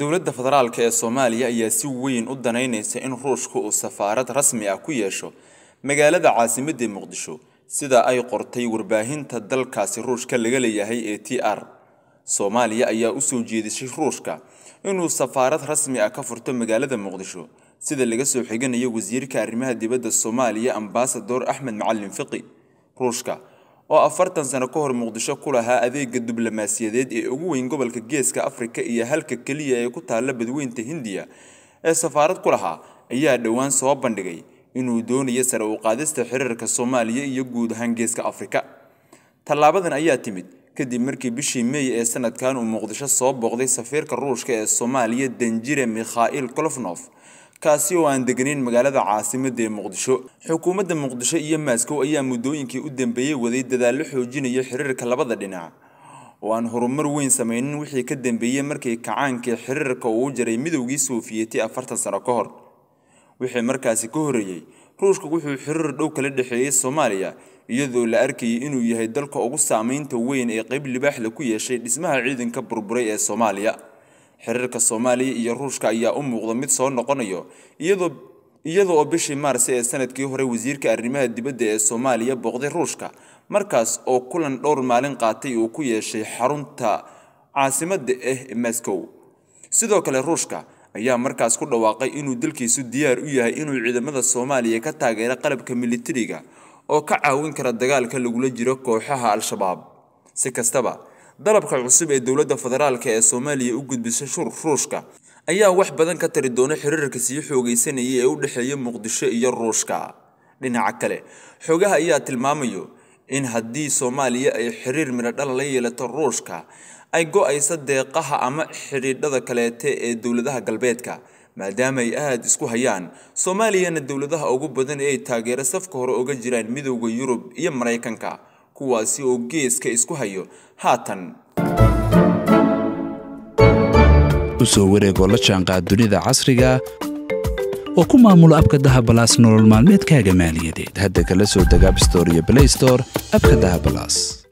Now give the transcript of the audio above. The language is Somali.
dowladda federaalk ee soomaaliya ayaa si weyn u danaynaysa in ruushka uu safaarad rasmi ah ku yeesho magaalada caasimadda muqdisho sida ay qortay warbaahinta dalkaasi ruushka laga leeyahay ee t r soomaaliya ayaa u soo jeedisay ruushka inuu safaarad rasmi ah ka furto magaalada muqdisho sida laga soo xiganayo wasiirka arrimaha dibadda soomaaliya ambasador axmed macalin fiqi ruushka oo afartan sano ka hor muqdisho ku lahaa adeega diblomaasiyadeed ee ugu weyn gobolka geeska afrika iyo halka keliya ee ku taalla badweynta hindiya ee safaarad ku lahaa ayaa dhowaan soo bandhigay inuu doonayo sare u qaadista xiriirka soomaaliya iyo guud ahaan geeska afrika tallaabadan ayaa timid kadib markii bishii meey ee sanadkan uu muqdisho soo booqday safiirka ruushka ee soomaaliya danjire mikhail kolofnof kaasi oo aan deganayn magaalada caasimadda ee muqdisho xukuumadda muqdisho iyo maaskow ayaa muddooyinkii u dambeeyey waday dadaallo xoojinaya xiriirka labada dhinac oo aan horumar weyn samaynin wixii ka dambeeyey markii kacaankii xiriirka uu jaray midowgii soofiyeti afartan sano ka hor wixii markaasi ka horreeyey ruushka wuxuu xiriir dhow kala dhexeeyey soomaaliya iyadoo la arkayay inuu yahay dalka ugu saameynta weyn ee qayb libaax ku yeeshay dhismaha ciidanka burburay ee soomaaliya xiriirka soomaaliya iyo ruushka ayaa u muuqda mid soo noqonayo iyadoo iyada oo bishii maarsi ee sanadkii hore wasiirka arrimaha dibadda ee soomaaliya booqday ruushka markaas oo kulan dhowr maalin qaatay uu ku yeeshay xarunta caasimadda ah ee maskow sidoo kale ruushka ayaa markaas ku dhawaaqay inuu dalkiisu diyaar u yahay inuu ciidamada soomaaliya ka taageera qalabka militariga oo ka caawin kara dagaalka lagula jiro kooxaha al-shabaab si kastaba dalabka cusub ee dowladda federaalk ee soomaaliya u gudbisay shur ruushka ayaa wax badan ka tari doona xiriirka sii xoogaysanaya ee u dhexeeya muqdisho iyo ruushka dhinaca kale xoogaha ayaa tilmaamayo in haddii soomaaliya ay xiriir midhadhal la yeelato ruushka ay go aysa deeqaha ama xidhiidhada kaleete ee dowladaha galbeedka maadaama ay aad isku hayaan soomaaliyana dowladaha ugu badan ee ay taageero safka hore uga jiraan midowda yurub iyo maraykanka kuwaasi oo geeska isku hayo haatan usoo wareegoo la jaanqaad dunida casriga oo ku maamulo abka dahabalaas nolol maalmeedkaaga maaliyadeed hadda kala soo deg abstore iyo blaystore abka dahabalaas